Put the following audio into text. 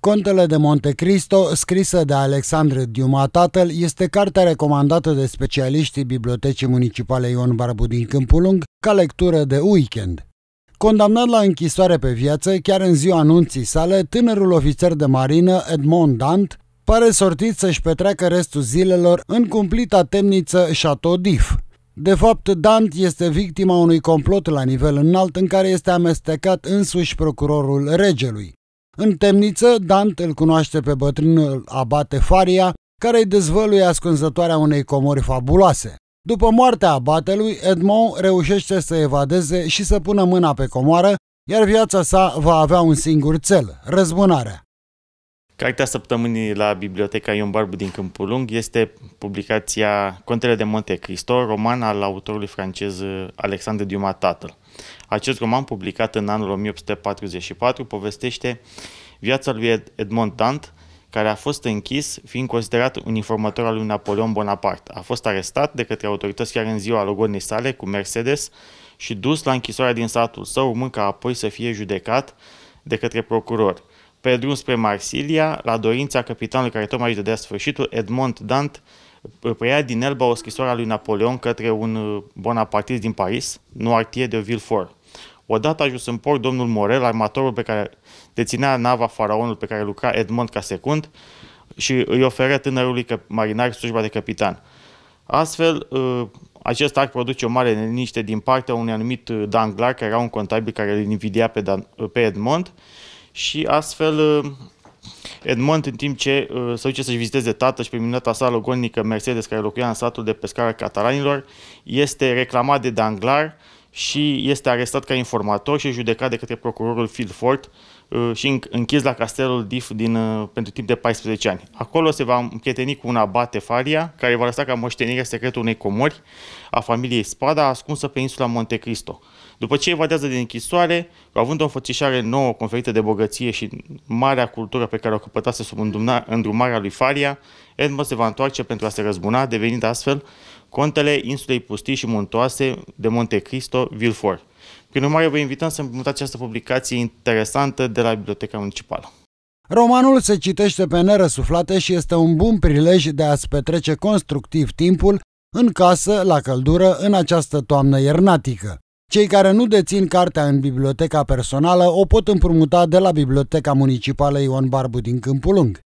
Contele de Monte Cristo, scrisă de Alexandre Diuma Tatăl, este cartea recomandată de specialiștii Bibliotecii Municipale Ion Barbu din Câmpulung ca lectură de weekend. Condamnat la închisoare pe viață, chiar în ziua anunții sale, tânărul ofițer de marină Edmond Dant pare sortit să-și petreacă restul zilelor în cumplita temniță Chateau d'If. De fapt, Dant este victima unui complot la nivel înalt în care este amestecat însuși procurorul regelui. În temniță, Dant îl cunoaște pe bătrânul abate Faria, care îi dezvăluie ascunzătoarea unei comori fabuloase. După moartea abatelui, Edmond reușește să evadeze și să pună mâna pe comoară, iar viața sa va avea un singur cel, răzbunarea. Cartea săptămânii la Biblioteca Ion Barbu din Câmpul Lung este publicația Contele de Monte Cristo, roman al autorului francez uh, Alexandre Dumas Tatăl. Acest roman, publicat în anul 1844, povestește viața lui Edmond Tant, care a fost închis fiind considerat un informator al lui Napoleon Bonaparte. A fost arestat de către autorități chiar în ziua logonii sale cu Mercedes și dus la închisoarea din satul său, urmând ca apoi să fie judecat de către procuror. Pe drum spre Marsilia, la dorința capitanului care tocmai își dădea sfârșitul, Edmond Dant preia din Elba o scrisoare a lui Napoleon către un uh, bonapartist din Paris, Noirtier de Villefort. Odată ajuns în port, domnul Morel, armatorul pe care deținea nava faraonul pe care lucra Edmond ca secund, și îi oferă tânărului marinar slujba de capitan. Astfel, uh, acest act produce o mare neniște din partea unui anumit uh, Danglar, care era un contabil care îl invidia pe Edmond și astfel uh, Edmond, în timp ce uh, se duce să-și viziteze tată și pe minunata sa logonică Mercedes, care locuia în satul de pescară catalanilor, este reclamat de Danglar și este arestat ca informator și judecat de către procurorul Fieldfort. Uh, și închis la castelul DIF din, uh, pentru timp de 14 ani. Acolo se va împrieteni cu un abate Faria, care va lăsa ca moștenire secretul unei comori a familiei Spada, ascunsă pe insula Monte Cristo. După ce evadează din închisoare, având o înfățișare nouă conferită de bogăție și marea cultură pe care o căpătase sub îndrumarea lui Faria, Edmund se va întoarce pentru a se răzbuna, devenind astfel contele insulei pustii și muntoase de Monte Cristo, Vilfort. Prin urmare, vă invităm să împrumutați această publicație interesantă de la Biblioteca Municipală. Romanul se citește pe nerăsuflate și este un bun prilej de a-ți petrece constructiv timpul în casă, la căldură, în această toamnă iernatică. Cei care nu dețin cartea în biblioteca personală o pot împrumuta de la Biblioteca Municipală Ion Barbu din Câmpulung.